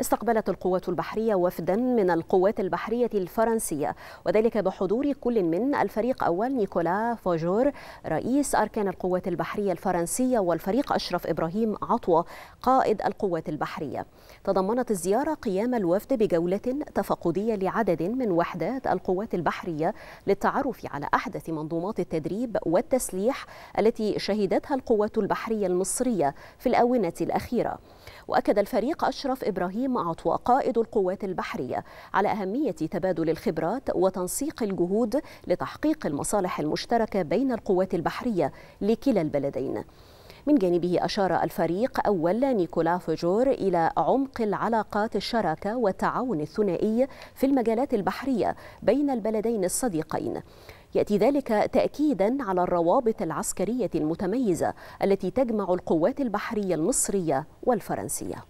استقبلت القوات البحرية وفدا من القوات البحرية الفرنسية وذلك بحضور كل من الفريق أول نيكولا فوجور رئيس أركان القوات البحرية الفرنسية والفريق أشرف إبراهيم عطوة قائد القوات البحرية تضمنت الزيارة قيام الوفد بجولة تفقدية لعدد من وحدات القوات البحرية للتعرف على أحدث منظومات التدريب والتسليح التي شهدتها القوات البحرية المصرية في الآونة الأخيرة وأكد الفريق أشرف إبراهيم إبراهيم عطوة قائد القوات البحرية على أهمية تبادل الخبرات وتنسيق الجهود لتحقيق المصالح المشتركة بين القوات البحرية لكلا البلدين من جانبه أشار الفريق أول نيكولا فجور إلى عمق العلاقات الشراكة والتعاون الثنائي في المجالات البحرية بين البلدين الصديقين ياتي ذلك تاكيدا على الروابط العسكريه المتميزه التي تجمع القوات البحريه المصريه والفرنسيه